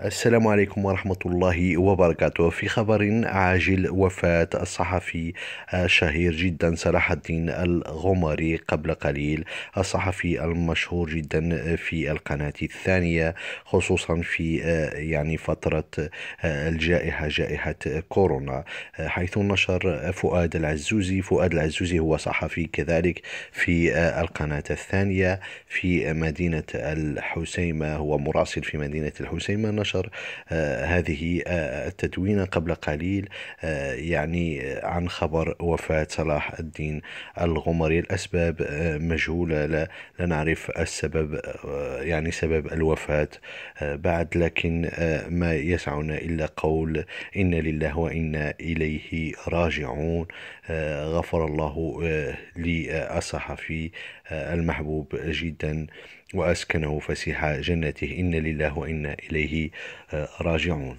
السلام عليكم ورحمة الله وبركاته في خبر عاجل وفاة الصحفي الشهير آه، جدا صلاح الدين الغمري قبل قليل الصحفي المشهور جدا في القناة الثانية خصوصا في آه، يعني فترة آه، الجائحة جائحة كورونا حيث نشر فؤاد العزوزي فؤاد العزوزي هو صحفي كذلك في القناة الثانية في مدينة الحسيمة هو مراسل في مدينة الحسيمة نشر آه، هذه آه، التدوينة قبل قليل آه، يعني عن خبر وفاة صلاح الدين الغمري الأسباب مجهولة لا, لا نعرف السبب يعني سبب الوفاة بعد لكن ما يسعنا إلا قول إن لله وإنا إليه راجعون غفر الله للصحفي المحبوب جدا وأسكنه فسيح جنته إن لله وإنا إليه راجعون